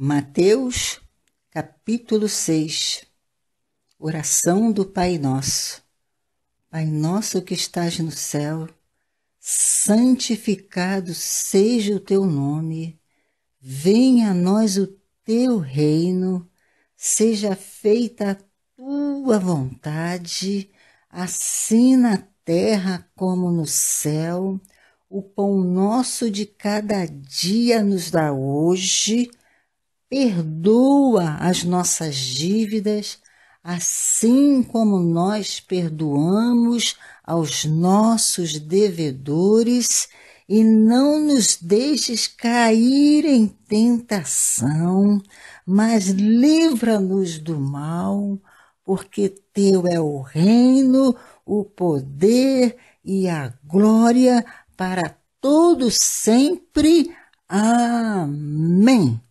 Mateus, capítulo 6 Oração do Pai Nosso. Pai nosso que estás no céu, santificado seja o teu nome, venha a nós o teu reino, seja feita a tua vontade, assim na terra como no céu. O pão nosso de cada dia nos dá hoje perdoa as nossas dívidas, assim como nós perdoamos aos nossos devedores, e não nos deixes cair em tentação, mas livra-nos do mal, porque teu é o reino, o poder e a glória para todo sempre. Amém.